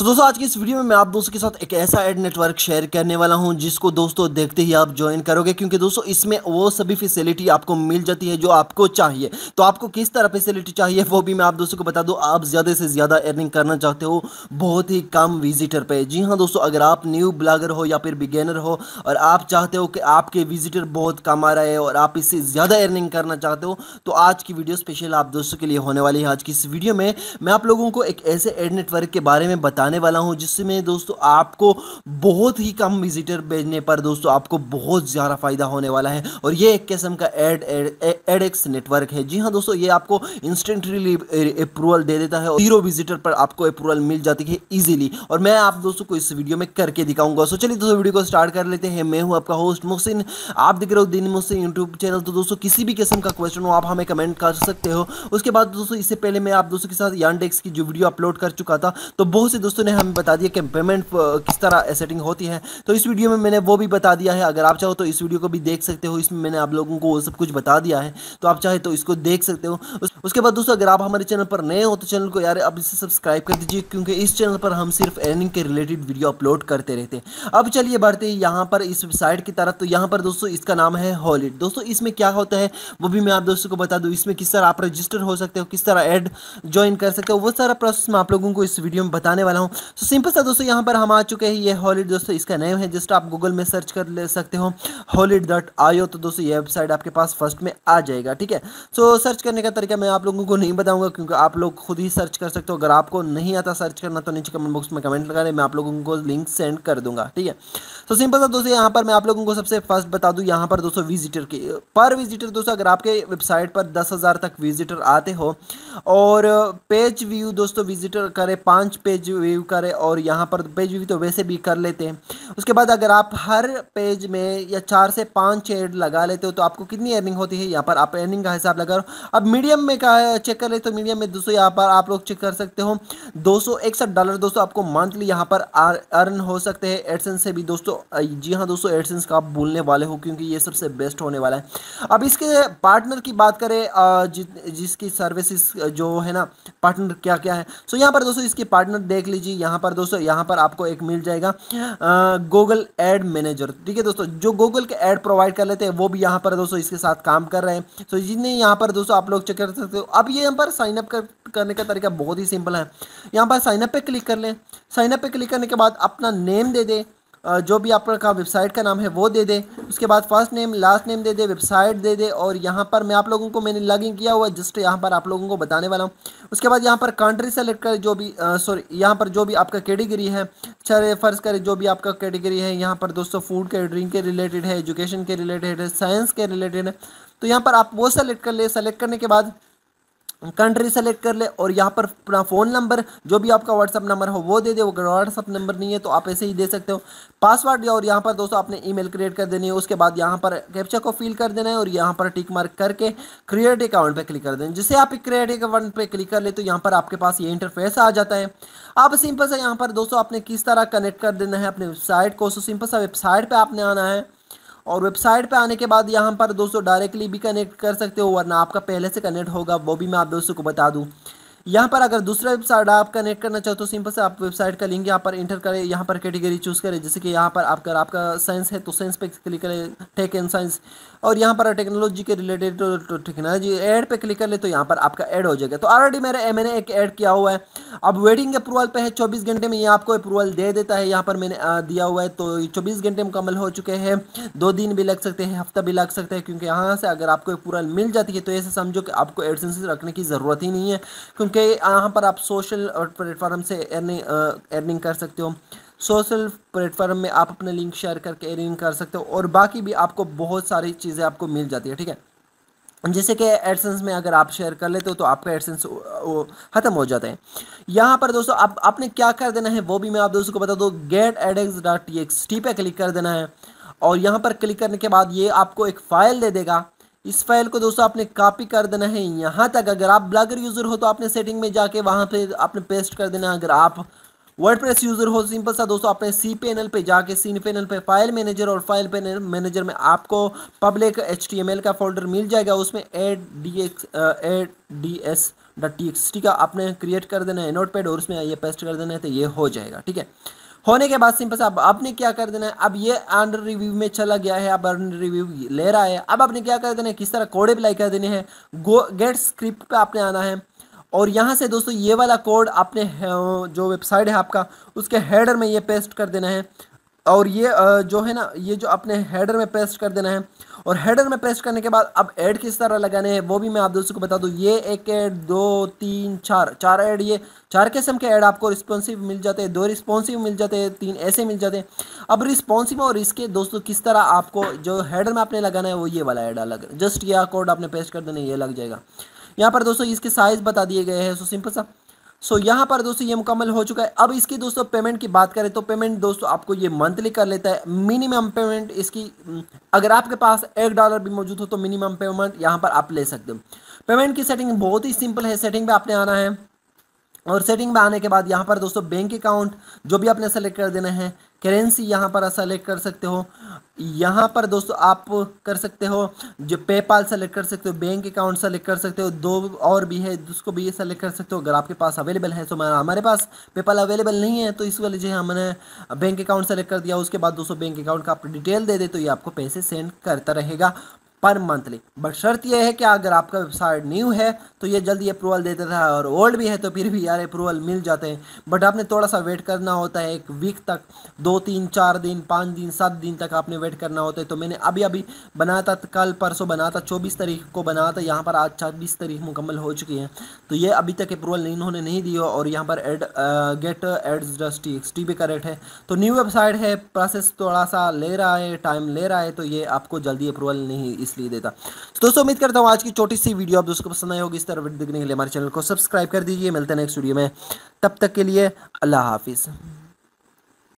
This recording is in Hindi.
तो दोस्तों आज की इस वीडियो में मैं आप दोस्तों के साथ एक ऐसा एड नेटवर्क शेयर करने वाला हूं जिसको दोस्तों देखते ही आप ज्वाइन करोगे क्योंकि दोस्तों इसमें वो सभी फैसिलिटी आपको मिल जाती है जो आपको चाहिए तो आपको किस तरह फैसिलिटी चाहिए वो भी मैं आप दोस्तों को बता दूँ आप ज़्यादा से ज़्यादा अर्निंग करना चाहते हो बहुत ही कम विजिटर पर जी हाँ दोस्तों अगर आप न्यू ब्लॉगर हो या फिर बिगेनर हो और आप चाहते हो कि आपके विजिटर बहुत कम आ रहे हैं और आप इससे ज़्यादा अर्निंग करना चाहते हो तो आज की वीडियो स्पेशल आप दोस्तों के लिए होने वाली है आज की इस वीडियो में मैं आप लोगों को एक ऐसे एड नेटवर्क के बारे में बताने बताने वाला हूँ जिसमें दोस्तों आपको बहुत ही कम विजिटर भेजने पर दोस्तों आपको बहुत ज़्यादा फ़ायदा होने वाला है और ये एक किस्म का एड एड एक्स नेटवर्क है जी हाँ दोस्तों ये आपको इंस्टेंटली अप्रूवल दे देता है जीरो विजिटर पर आपको अप्रूवल मिल जाती है ईजिली और मैं आप दोस्तों को इस वीडियो में करके दिखाऊंगा सो चलिए दोस्तों वीडियो को स्टार्ट कर लेते हैं मैं हूँ आपका होस्ट मोहसिन आप दिख रहे हो दिन मोहसिन यूट्यूब चैनल तो दोस्तों किसी भी किस्म का क्वेश्चन हो आप हमें कमेंट कर सकते हो उसके बाद दोस्तों इससे पहले मैं आप दोस्तों के साथ यानडेक्स की जो वीडियो अपलोड कर चुका था तो बहुत से दोस्तों दोस्तों ने हमें बता दिया कि पेमेंट किस तरह सेटिंग होती है तो इस वीडियो में मैंने वो भी बता दिया है अगर आप चाहो तो इस वीडियो को भी देख सकते हो इसमें मैंने आप लोगों को वो सब कुछ बता दिया है तो आप चाहे तो इसको देख सकते हो उसके बाद दोस्तों अगर आप हमारे चैनल पर नए हो तो चैनल को यार अब इसे सब्सक्राइब कर दीजिए क्योंकि इस चैनल पर हम सिर्फ अर्निंग के रिलेटेड वीडियो अपलोड करते रहते हैं अब चलिए बढ़ते हैं यहाँ पर इस वेबसाइट की तरफ तो यहाँ पर दोस्तों इसका नाम है हॉलिट दोस्तों इसमें क्या होता है वो भी मैं आप दोस्तों को बता दूँ इसमें किस तरह आप रजिस्टर हो सकते हो किस तरह एड ज्वाइन कर सकते हो वो सारा प्रोसेस मैं आप लोगों को इस वीडियो में बताने वाला रहा हूँ तो सिंपल सा दोस्तों यहाँ पर हम आ चुके हैं ये हॉलीड दोस्तों इसका नेम है जस्ट आप गूगल में सर्च कर ले सकते हो हॉलीड डॉट आयो तो दोस्तों ये वेबसाइट आपके पास फर्स्ट में आ जाएगा ठीक है सो सर्च करने का तरीका मैं आप लोगों को नहीं बताऊँगा क्योंकि आप लोग खुद ही सर्च कर सकते हो अगर आपको नहीं आता सर्च करना तो नीचे कमेंट बॉक्स में कमेंट लगा रहे मैं आप लोगों को लिंक सेंड कर दूंगा ठीक है तो सिंपल सा दोस्तों यहाँ पर मैं आप लोगों को सबसे फर्स्ट बता दूँ यहाँ पर दोस्तों विजिटर की पर विजिटर दोस्तों अगर आपके वेबसाइट पर दस हज़ार तक विजिटर आते हो और पेज व्यू दोस्तों विजिटर करे पांच पेज व्यू व्यू करें और यहाँ पर पेज व्यू तो वैसे भी कर लेते हैं उसके बाद अगर आप हर पेज में या चार से पाँच एड लगा लेते हो तो आपको कितनी अर्निंग होती है यहाँ पर आप अर्निंग का हिसाब लगा रहे अब मीडियम में का चेक कर ले तो मीडियम में दोस्तों यहाँ पर आप लोग चेक कर सकते हो दो डॉलर दोस्तों आपको मंथली यहाँ पर अर्न हो सकते हैं एडसेंस से भी दोस्तों जी हाँ दोस्तों एडसेंस का आप भूलने वाले हो क्योंकि ये सबसे बेस्ट होने वाला है अब इसके पार्टनर की बात करें जिसकी सर्विसेज जो है ना पार्टनर क्या क्या है सो यहाँ पर दोस्तों इसके पार्टनर देख लीजिए लीजिए यहाँ पर दोस्तों यहाँ पर आपको एक मिल जाएगा गूगल एड मैनेजर ठीक है दोस्तों जो गूगल के एड प्रोवाइड कर लेते हैं वो भी यहाँ पर दोस्तों इसके साथ काम कर रहे हैं तो जितने यहाँ पर दोस्तों आप लोग चेक कर सकते हो अब ये यहाँ पर साइनअप कर, करने का तरीका बहुत ही सिंपल है यहाँ पर साइनअप पर क्लिक कर लें साइनअप पर क्लिक करने के बाद अपना नेम दे दें जो भी आपका वेबसाइट का नाम है वो दे दे उसके बाद फर्स्ट नेम लास्ट नेम दे दे वेबसाइट दे दे और यहाँ पर मैं आप लोगों को मैंने लॉग इन किया हुआ जस्ट यहाँ पर आप लोगों को बताने वाला हूँ उसके बाद यहाँ पर कंट्री सेलेक्ट करें जो भी सॉरी यहाँ पर जो भी आपका कैटेगरी है चाहे फर्ज करें जो भी आपका कैटेगरी है यहाँ पर दोस्तों फूड के ड्रिंक के रिलेटेड है एजुकेशन के रिलेटेड है साइंस के रिलेटेड है तो यहाँ पर आप वो सेलेक्ट कर ले सेलेक्ट करने के बाद कंट्री सेलेक्ट कर ले और यहाँ पर अपना फ़ोन नंबर जो भी आपका व्हाट्सअप नंबर हो वो दे दे वो व्हाट्सअप नंबर नहीं है तो आप ऐसे ही दे सकते हो पासवर्ड और यहाँ पर दोस्तों आपने ईमेल क्रिएट कर देनी है उसके बाद यहाँ पर कैप्चा को फिल कर देना है और यहाँ पर टिक मार्क करके क्रिएट अकाउंट पर क्लिक कर देना जिसे आप क्रिएट अकाउंट पर क्लिक कर ले तो यहाँ पर आपके पास ये इंटरफेस आ जाता है आप सिंपल सा यहाँ पर दोस्तों आपने किस तरह कनेक्ट कर देना है अपने वेबसाइट को सो सिंपल सा वेबसाइट पर आपने आना है और वेबसाइट पे आने के बाद यहाँ पर दोस्तों डायरेक्टली भी कनेक्ट कर सकते हो वरना आपका पहले से कनेक्ट होगा वो भी मैं आप दोस्तों को बता दूँ यहाँ पर अगर दूसरा वेबसाइट आप कनेक्ट करना चाहते तो सिंपल से आप वेबसाइट का लिंक यहाँ पर इंटर करें यहाँ पर कैटेगरी चूज़ करें जैसे कि यहाँ पर अगर आपका साइंस है तो साइंस पे क्लिक करें टेक एंड साइंस और यहाँ पर टेक्नोलॉजी के रिलेटेड टेक्नोलॉजी एड पे क्लिक कर ले तो यहाँ पर आपका एड हो जाएगा तो ऑलरेडी मेरे एम एक ऐड किया हुआ है अब वेटिंग अप्रूवल पे है 24 घंटे में ये आपको अप्रूवल दे देता है यहाँ पर मैंने दिया हुआ है तो 24 घंटे मुकम्मल हो चुके हैं दो दिन भी लग सकते हैं हफ्ता भी लग सकता है क्योंकि यहाँ से अगर आपको अप्रूवल मिल जाती है तो ऐसे समझो कि आपको एडसेंस रखने की ज़रूरत ही नहीं है क्योंकि यहाँ पर आप सोशल प्लेटफॉर्म से अर्निंग कर सकते हो सोशल प्लेटफॉर्म में आप अपने लिंक शेयर करके अर्निंग कर सकते हो और बाकी भी आपको बहुत सारी चीज़ें आपको मिल जाती है ठीक है जैसे कि एडसेंस में अगर आप शेयर कर लेते हो तो आपका एडसेंस ख़त्म हो जाता है यहाँ पर दोस्तों आप आपने क्या कर देना है वो भी मैं आप दोस्तों को बता दूँ get ads dot T X T पे क्लिक कर देना है और यहाँ पर क्लिक करने के बाद ये आपको एक फ़ाइल दे देगा इस फाइल को दोस्तों आपने कॉपी कर देना है यहाँ तक अगर आप ब्लॉगर यूज़र हो तो आपने सेटिंग में जाके वहाँ पे आपने पेस्ट कर देना है अगर आप वर्डप्रेस यूजर हो सिंपल सा दोस्तों अपने सी पैनल पे जाके सी पैनल पे फाइल मैनेजर और फाइल पैनल मैनेजर में आपको पब्लिक एच का फोल्डर मिल जाएगा उसमें ad D X D S dot T X T का आपने क्रिएट कर देना है नोट पैड और उसमें ये पेस्ट कर देना है तो ये हो जाएगा ठीक है होने के बाद सिंपल साहब आपने क्या कर देना है अब ये अंडर रिव्यू में चला गया है अब अंडर रिव्यू ले रहा है अब आपने क्या कर देना है किस तरह कोडे अप्लाई कर देने हैं गो गेट स्क्रिप्ट पे आपने आना है और यहाँ से दोस्तों ये वाला कोड आपने जो वेबसाइट है आपका उसके हेडर में ये पेस्ट कर देना है और ये जो है ना ये जो अपने हेडर में पेस्ट कर देना है और हेडर में पेस्ट करने के बाद अब ऐड किस तरह लगाने हैं वो भी मैं आप दोस्तों को बता दूँ ये एक ऐड दो तीन चार चार ऐड ये चार किस्म के ऐड आपको रिस्पॉन्सिव मिल जाते हैं दो रिस्पॉन्सिव मिल जाते हैं तीन ऐसे मिल जाते हैं अब रिस्पॉन्सिव और इसके दोस्तों किस तरह आपको जो हेडर में आपने लगाना है वो ये वाला ऐड अलग जस्ट ये कोड आपने पेस्ट कर देना ये लग जाएगा यहाँ पर दोस्तों इसके साइज़ बता दिए गए हैं सो सिंपल सा सो so, यहाँ पर दोस्तों ये मुकम्मल हो चुका है अब इसकी दोस्तों पेमेंट की बात करें तो पेमेंट दोस्तों आपको ये मंथली कर लेता है मिनिमम पेमेंट इसकी हम्म, अगर आपके पास एक डॉलर भी मौजूद हो तो मिनिमम पेमेंट यहाँ पर आप ले सकते हो पेमेंट की सेटिंग बहुत ही सिंपल है सेटिंग पे आपने आना है और सेटिंग में आने के बाद यहाँ पर दोस्तों बैंक अकाउंट जो भी आपने सेलेक्ट कर देना है करेंसी यहाँ पर सेलेक्ट कर सकते हो यहाँ पर दोस्तों आप कर सकते हो जो पेपाल सेलेक्ट कर सकते हो बैंक अकाउंट सेलेक्ट कर सकते हो दो और भी है उसको भी सेलेक्ट कर सकते हो अगर आपके पास अवेलेबल है तो हमारे पास पेपाल अवेलेबल नहीं है तो इस जो है हमने बैंक अकाउंट सेलेक्ट कर दिया उसके बाद दोस्तों बैंक अकाउंट का आप डिटेल दे दे तो ये आपको पैसे सेंड करता रहेगा पर मंथली बट शर्त यह है कि अगर आपका वेबसाइट न्यू है तो ये जल्दी अप्रूवल देता था और ओल्ड भी है तो फिर भी यार अप्रूवल मिल जाते हैं बट आपने थोड़ा सा वेट करना होता है एक वीक तक दो तीन चार दिन पाँच दिन सात दिन तक आपने वेट करना होता है तो मैंने अभी अभी बनाया था कल परसों बनाया था चौबीस तारीख को बनाया था यहाँ पर आज छब्बीस तारीख मुकम्मल हो चुकी है तो ये अभी तक अप्रूवल इन्होंने नहीं दिया और यहाँ पर एड गेट एड्स डस्ट टी भी करेक्ट है तो न्यू वेबसाइट है प्रोसेस थोड़ा सा ले रहा है टाइम ले रहा है तो ये आपको जल्दी अप्रूवल नहीं इस इसलिए देता तो दोस्तों उम्मीद करता हूँ आज की छोटी सी वीडियो आप दोस्तों को पसंद आई होगी इस तरह वीडियो देखने के लिए हमारे चैनल को सब्सक्राइब कर दीजिए मिलते हैं नेक्स्ट वीडियो में तब तक के लिए अल्लाह हाफिज़